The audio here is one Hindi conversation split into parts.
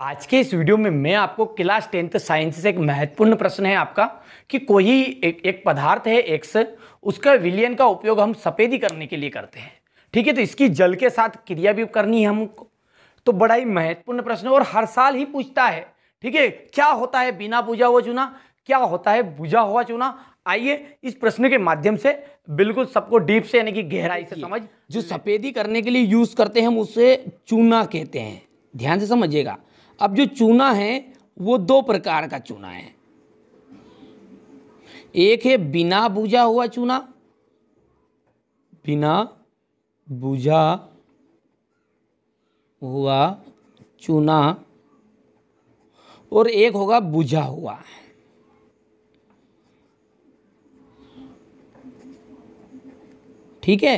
आज के इस वीडियो में मैं आपको क्लास टेंथ साइंस से एक महत्वपूर्ण प्रश्न है आपका कि कोई एक, एक पदार्थ है एक्स उसका विलियन का उपयोग हम सफेदी करने के लिए करते हैं ठीक है तो इसकी जल के साथ क्रिया भी करनी है हमको तो बड़ा ही महत्वपूर्ण प्रश्न और हर साल ही पूछता है ठीक है क्या होता है बिना बुझा हुआ चूना क्या होता है बुझा हुआ चूना आइए इस प्रश्न के माध्यम से बिल्कुल सबको डीप से यानी कि गहराई से समझ जो सफेदी करने के लिए यूज करते हैं हम उसे चूना कहते हैं ध्यान से समझिएगा अब जो चूना है वो दो प्रकार का चूना है एक है बिना बुझा हुआ चूना बिना बुझा हुआ चूना और एक होगा बुझा हुआ ठीक है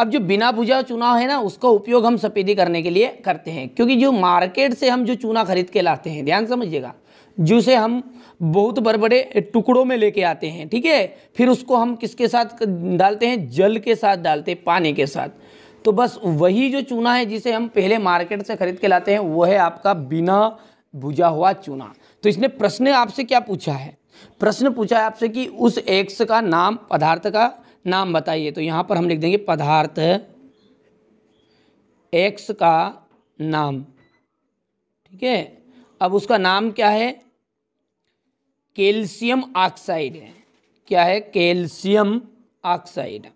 अब जो बिना भुजा चूना है ना उसका उपयोग हम सफ़ेदी करने के लिए करते हैं क्योंकि जो मार्केट से हम जो चूना खरीद के लाते हैं ध्यान समझिएगा जिसे हम बहुत बड़े बड़े टुकड़ों में लेके आते हैं ठीक है फिर उसको हम किसके साथ डालते हैं जल के साथ डालते हैं पानी के साथ तो बस वही जो चूना है जिसे हम पहले मार्केट से खरीद के लाते हैं वो है आपका बिना भुजा हुआ चूना तो इसने प्रश्न आपसे क्या पूछा है प्रश्न पूछा है आपसे कि उस एक्स का नाम पदार्थ का नाम बताइए तो यहाँ पर हम लिख देंगे पदार्थ एक्स का नाम ठीक है अब उसका नाम क्या है कैल्शियम ऑक्साइड है क्या है कैल्शियम ऑक्साइड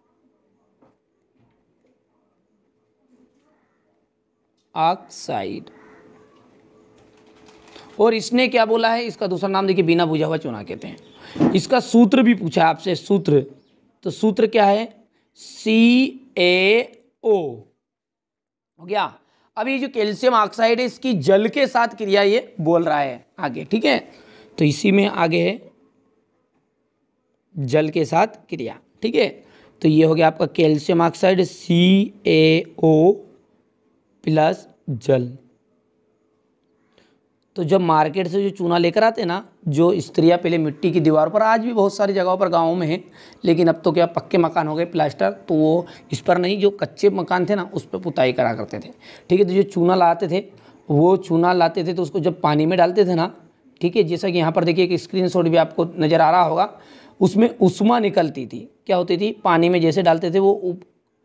ऑक्साइड और इसने क्या बोला है इसका दूसरा नाम देखिए बिना बुझा हुआ चुना कहते हैं इसका सूत्र भी पूछा आपसे सूत्र तो सूत्र क्या है सी ए ओ हो गया अब ये जो कैल्शियम ऑक्साइड है इसकी जल के साथ क्रिया ये बोल रहा है आगे ठीक है तो इसी में आगे है जल के साथ क्रिया ठीक है तो ये हो गया आपका calcium oxide C A O plus जल तो जब मार्केट से जो चूना लेकर आते ना जो स्त्रियाँ पहले मिट्टी की दीवार पर आज भी बहुत सारी जगहों पर गाँव में है लेकिन अब तो क्या पक्के मकान हो गए प्लास्टर तो वो इस पर नहीं जो कच्चे मकान थे ना उस पर पुताई करा करते थे ठीक है तो जो चूना लाते थे वो चूना लाते थे तो उसको जब पानी में डालते थे ना ठीक है जैसा कि यहाँ पर देखिए एक स्क्रीनशॉट भी आपको नज़र आ रहा होगा उसमें उषमा निकलती थी क्या होती थी पानी में जैसे डालते थे वो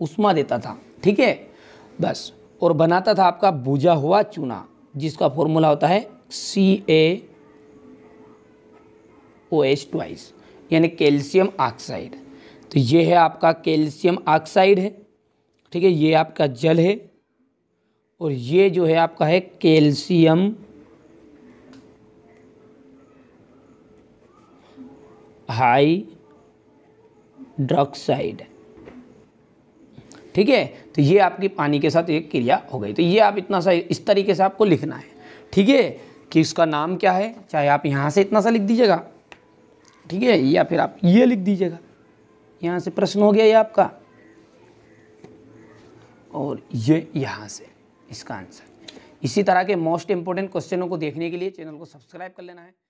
उषमा देता था ठीक है बस और बनाता था आपका भूजा हुआ चूना जिसका फॉर्मूला होता है C A O H twice यानी कैल्शियम ऑक्साइड तो ये है आपका कैल्शियम ऑक्साइड है ठीक है ये आपका जल है और ये जो है आपका है कैल्शियम हाइड्रोक्साइड ठीक है तो ये आपकी पानी के साथ एक क्रिया हो गई तो ये आप इतना सा इस तरीके से आपको लिखना है ठीक है कि उसका नाम क्या है चाहे आप यहाँ से इतना सा लिख दीजिएगा ठीक है या फिर आप ये लिख दीजिएगा यहाँ से प्रश्न हो गया ये आपका और ये यहाँ से इसका आंसर इसी तरह के मोस्ट इंपॉर्टेंट क्वेश्चनों को देखने के लिए चैनल को सब्सक्राइब कर लेना है